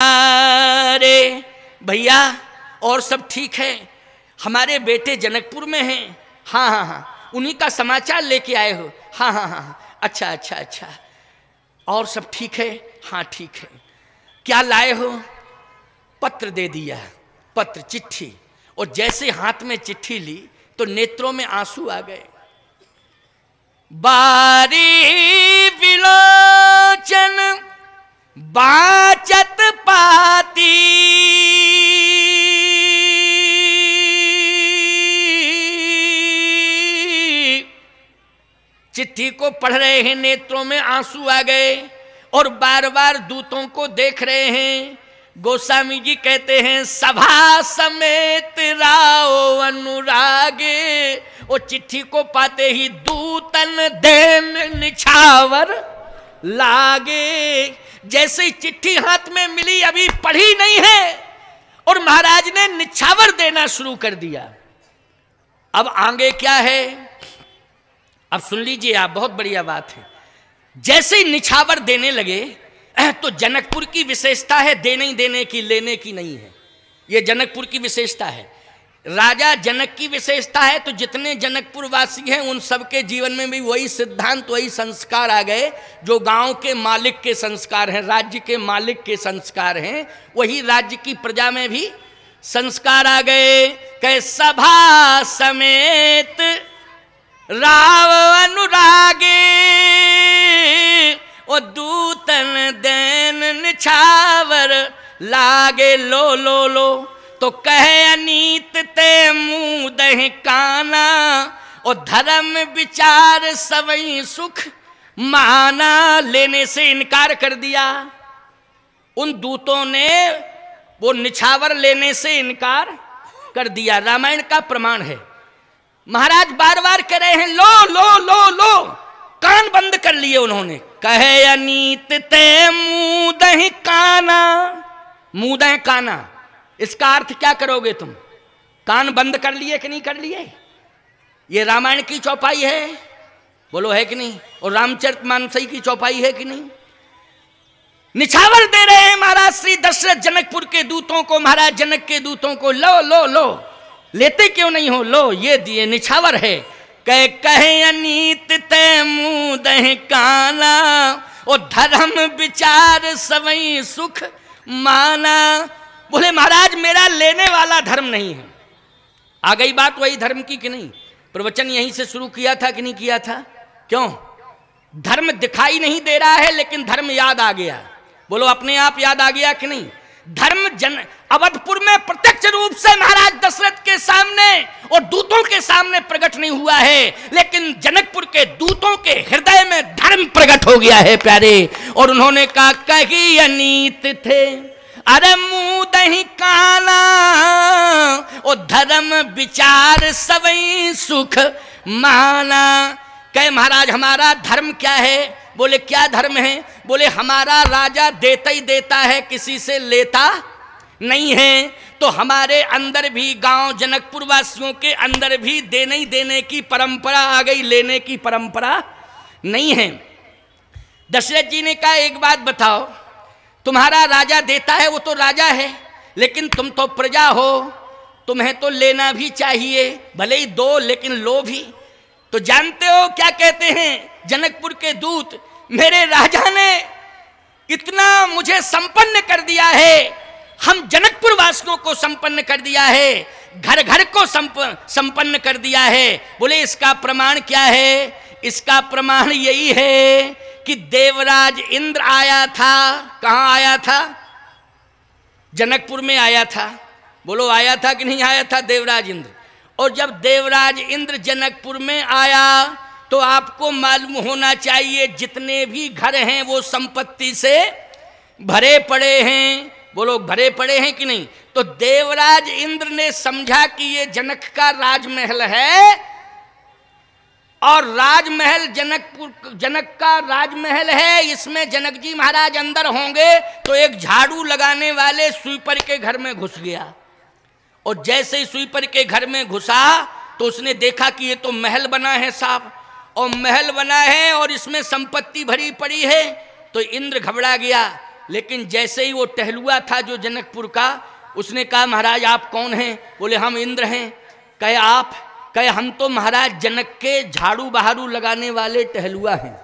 अरे भैया और सब ठीक है हमारे बेटे जनकपुर में हैं हाँ हाँ हाँ उन्हीं का समाचार लेके आए हो हाँ, हाँ हाँ हाँ अच्छा अच्छा अच्छा और सब ठीक है हाँ ठीक है क्या लाए हो पत्र दे दिया पत्र चिट्ठी और जैसे हाथ में चिट्ठी ली तो नेत्रों में आंसू आ गए बारी विलोचन बाचत पाती चिट्ठी को पढ़ रहे हैं नेत्रों में आंसू आ गए और बार बार दूतों को देख रहे हैं गोस्वामी जी कहते हैं सभा समेत राव अनुराग वो चिट्ठी को पाते ही दूतन देन निछावर लागे जैसे चिट्ठी हाथ में मिली अभी पढ़ी नहीं है और महाराज ने निछावर देना शुरू कर दिया अब आगे क्या है अब सुन लीजिए आप बहुत बढ़िया बात है जैसे ही निछावर देने लगे तो जनकपुर की विशेषता है देने ही देने की लेने की नहीं है यह जनकपुर की विशेषता है राजा जनक की विशेषता है तो जितने जनकपुर वासी हैं उन सबके जीवन में भी वही सिद्धांत वही संस्कार आ गए जो गांव के मालिक के संस्कार हैं राज्य के मालिक के संस्कार हैं वही राज्य की प्रजा में भी संस्कार आ गए कह सभा समेत राव अनुरागे ओ दूतन देन निछावर लागे लो लो लो तो कहे अनीत ते मुँह दह काना और धर्म विचार सवई सुख माना लेने से इनकार कर दिया उन दूतों ने वो निछावर लेने से इनकार कर दिया रामायण का प्रमाण है महाराज बार बार कह रहे हैं लो लो लो लो कान बंद कर लिए उन्होंने कहे अनीत ते दही काना मुदह काना इसका अर्थ क्या करोगे तुम कान बंद कर लिए कि नहीं कर लिए ये रामायण की चौपाई है बोलो है कि नहीं और रामचरित मानसई की चौपाई है कि नहीं निछावर दे रहे हैं महाराज श्री दशरथ जनकपुर के दूतों को महाराज जनक के दूतों को लो लो लो लेते क्यों नहीं हो लो ये दिए निछावर है कह कहे अनित मुंह मुँह काना और धर्म विचार सवई सुख माना बोले महाराज मेरा लेने वाला धर्म नहीं है आ गई बात वही धर्म की कि नहीं प्रवचन यहीं से शुरू किया था कि नहीं किया था क्यों धर्म दिखाई नहीं दे रहा है लेकिन धर्म याद आ गया बोलो अपने आप याद आ गया कि नहीं धर्म जन अवधपुर में प्रत्यक्ष रूप से महाराज दशरथ के सामने और दूतों के सामने प्रकट नहीं हुआ है लेकिन जनकपुर के दूतों के हृदय में धर्म प्रकट हो गया है प्यारे और उन्होंने कहा कही अनीत थे अरे मुंह दही काला ओ धर्म विचार सवई सुख माना कहे महाराज हमारा धर्म क्या है बोले क्या धर्म है बोले हमारा राजा देता ही देता है किसी से लेता नहीं है तो हमारे अंदर भी गांव जनकपुर वासियों के अंदर भी देने ही देने की परंपरा आ गई लेने की परंपरा नहीं है दशरथ जी ने कहा एक बात बताओ तुम्हारा राजा देता है वो तो राजा है लेकिन तुम तो प्रजा हो तुम्हें तो लेना भी चाहिए भले ही दो लेकिन लो भी तो जानते हो क्या कहते हैं जनकपुर के दूत मेरे राजा ने इतना मुझे संपन्न कर दिया है हम जनकपुर वासियों को संपन्न कर दिया है घर घर को संपन्न कर दिया है बोले इसका प्रमाण क्या है इसका प्रमाण यही है कि देवराज इंद्र आया था कहाँ आया था जनकपुर में आया था बोलो आया था कि नहीं आया था देवराज इंद्र और जब देवराज इंद्र जनकपुर में आया तो आपको मालूम होना चाहिए जितने भी घर हैं वो संपत्ति से भरे पड़े हैं वो लोग भरे पड़े हैं कि नहीं तो देवराज इंद्र ने समझा कि ये जनक का राजमहल है और राजमहल जनकपुर जनक का राजमहल है इसमें जनक जी महाराज अंदर होंगे तो एक झाड़ू लगाने वाले स्वीपर के घर में घुस गया और जैसे ही स्वीपर के घर में घुसा तो उसने देखा कि ये तो महल बना है साहब और महल बना है और इसमें संपत्ति भरी पड़ी है तो इंद्र घबरा गया लेकिन जैसे ही वो टहलुआ था जो जनकपुर का उसने कहा महाराज आप कौन हैं बोले हम इंद्र हैं कहे आप कहे हम तो महाराज जनक के झाड़ू बहारू लगाने वाले टहलुआ हैं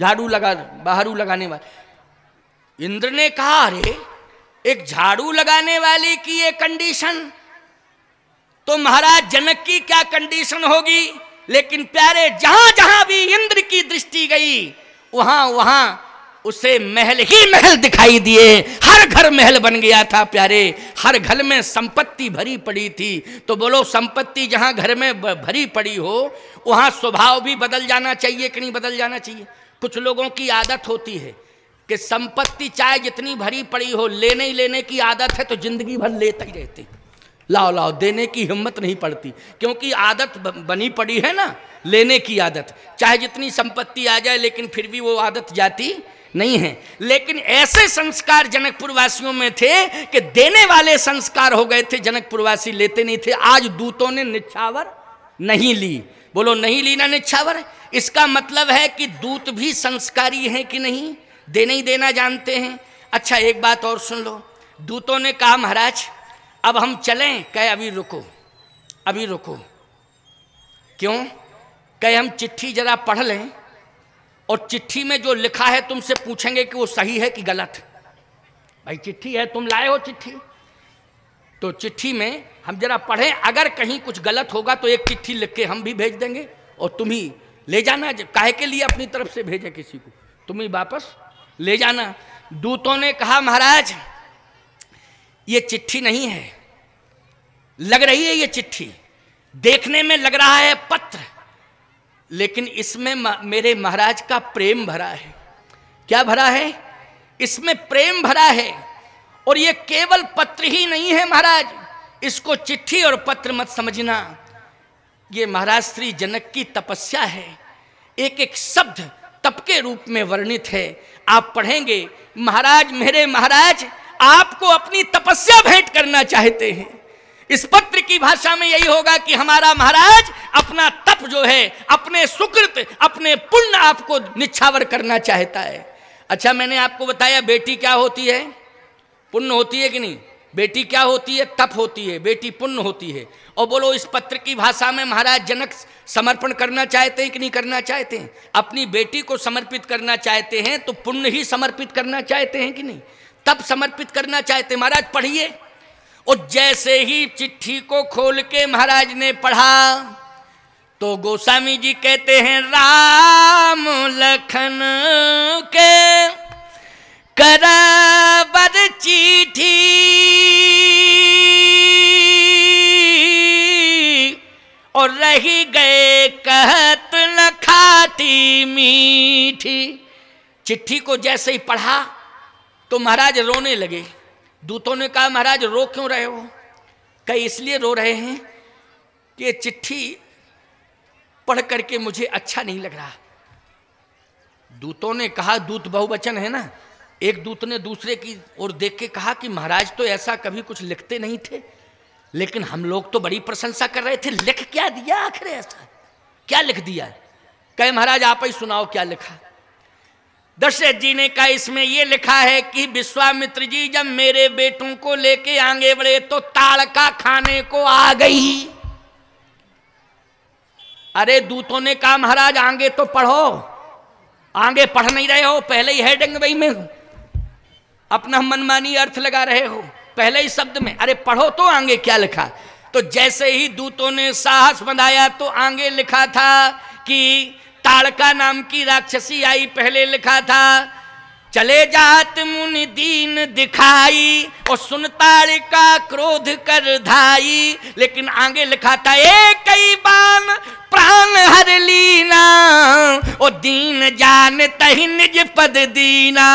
झाड़ू लगा बहारू लगाने वाले इंद्र ने कहा अरे एक झाड़ू लगाने वाले की ये कंडीशन तो महाराज जनक की क्या कंडीशन होगी लेकिन प्यारे जहां जहां भी इंद्र की दृष्टि गई वहां वहां उसे महल ही महल दिखाई दिए हर घर महल बन गया था प्यारे हर घर में संपत्ति भरी पड़ी थी तो बोलो संपत्ति जहां घर में भरी पड़ी हो वहां स्वभाव भी बदल जाना चाहिए कि नहीं बदल जाना चाहिए कुछ लोगों की आदत होती है कि संपत्ति चाहे जितनी भरी पड़ी हो लेने ही लेने की आदत है तो जिंदगी भर लेते ही रहते लाओ लाओ देने की हिम्मत नहीं पड़ती क्योंकि आदत बनी पड़ी है ना लेने की आदत चाहे जितनी संपत्ति आ जाए लेकिन फिर भी वो आदत जाती नहीं है लेकिन ऐसे संस्कार जनकपुरवासियों में थे कि देने वाले संस्कार हो गए थे जनकपुरवासी लेते नहीं थे आज दूतों ने निच्छावर नहीं ली बोलो नहीं ली ना निछावर इसका मतलब है कि दूत भी संस्कारी हैं कि नहीं देने ही देना जानते हैं अच्छा एक बात और सुन लो दूतों ने कहा महाराज अब हम चलें कहे अभी रुको अभी रुको क्यों कहे हम चिट्ठी जरा पढ़ लें और चिट्ठी में जो लिखा है तुमसे पूछेंगे कि वो सही है कि गलत भाई चिट्ठी है तुम लाए हो चिट्ठी तो चिट्ठी में हम जरा पढ़ें अगर कहीं कुछ गलत होगा तो एक चिट्ठी लिख के हम भी भेज देंगे और तुम ही ले जाना काहे के लिए अपनी तरफ से भेजें किसी को तुम ही वापस ले जाना दूतों ने कहा महाराज ये चिट्ठी नहीं है लग रही है ये चिट्ठी देखने में लग रहा है पत्र लेकिन इसमें मेरे महाराज का प्रेम भरा है क्या भरा है इसमें प्रेम भरा है और ये केवल पत्र ही नहीं है महाराज इसको चिट्ठी और पत्र मत समझना ये महाराज श्री जनक की तपस्या है एक एक शब्द तप के रूप में वर्णित है आप पढ़ेंगे महाराज मेरे महाराज आपको अपनी तपस्या भेंट करना चाहते हैं इस पत्र की भाषा में यही होगा कि हमारा महाराज अपना तप जो है अपने सुकृत अपने पुण्य आपको निच्छावर करना चाहता है अच्छा मैंने आपको बताया बेटी क्या होती है पुण्य होती है कि नहीं बेटी क्या होती है तप होती है बेटी पुण्य होती है और बोलो इस पत्र की भाषा में महाराज जनक समर्पण करना चाहते हैं कि नहीं करना चाहते हैं अपनी बेटी को समर्पित करना चाहते हैं तो पुण्य ही समर्पित करना चाहते हैं कि नहीं तप समर्पित करना चाहते महाराज पढ़िए और जैसे ही चिट्ठी को खोल के महाराज ने पढ़ा तो गोस्वामी जी कहते हैं राम लखन के करबर चिट्ठी और रही गए कहत लखाती मीठी चिट्ठी को जैसे ही पढ़ा तो महाराज रोने लगे दूतों ने कहा महाराज रो क्यों रहे हो कई इसलिए रो रहे हैं कि ये चिट्ठी पढ़ करके मुझे अच्छा नहीं लग रहा दूतों ने कहा दूत बहुवचन है ना एक दूत ने दूसरे की ओर देख के कहा कि महाराज तो ऐसा कभी कुछ लिखते नहीं थे लेकिन हम लोग तो बड़ी प्रशंसा कर रहे थे लिख क्या दिया आखिर ऐसा क्या लिख दिया कहे महाराज आप ही सुनाओ क्या लिखा दशरथ जी ने कहा इसमें यह लिखा है कि विश्वामित्र जी जब मेरे बेटों को लेके आगे बढ़े तो ताड़का खाने को आ गई अरे दूतों ने कहा महाराज आगे तो पढ़ो आगे पढ़ नहीं रहे हो पहले ही हेडिंग वही में अपना मनमानी अर्थ लगा रहे हो पहले ही शब्द में अरे पढ़ो तो आगे क्या लिखा तो जैसे ही दूतों ने साहस बनाया तो आगे लिखा था कि ताड़का नाम की राक्षसी आई पहले लिखा था चले जात मुनि दीन दिखाई और सुन तारिका क्रोध कर धाई लेकिन आगे लिखा था एक कई बान प्राण हर लीना और दीन जान तही निज पद दीना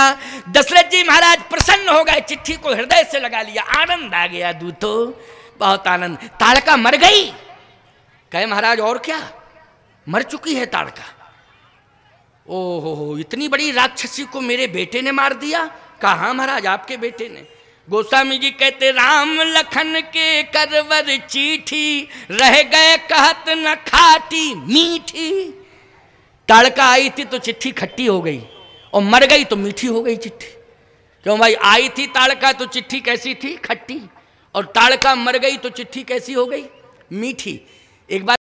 दशरथ जी महाराज प्रसन्न हो गए चिट्ठी को हृदय से लगा लिया आनंद आ गया दूतो बहुत आनंद ताड़का मर गई कहे महाराज और क्या मर चुकी है ताड़का ओहो इतनी बड़ी राक्षसी को मेरे बेटे ने मार दिया कहा महाराज आपके बेटे ने गोस्वामी जी कहते राम लखन के करवर चीठी रह गए कहत न खाती मीठी तड़का आई थी तो चिट्ठी खट्टी हो गई और मर गई तो मीठी हो गई चिट्ठी क्यों भाई आई थी ताड़का तो चिट्ठी कैसी थी खट्टी और ताड़का मर गई तो चिट्ठी कैसी हो गई मीठी एक बार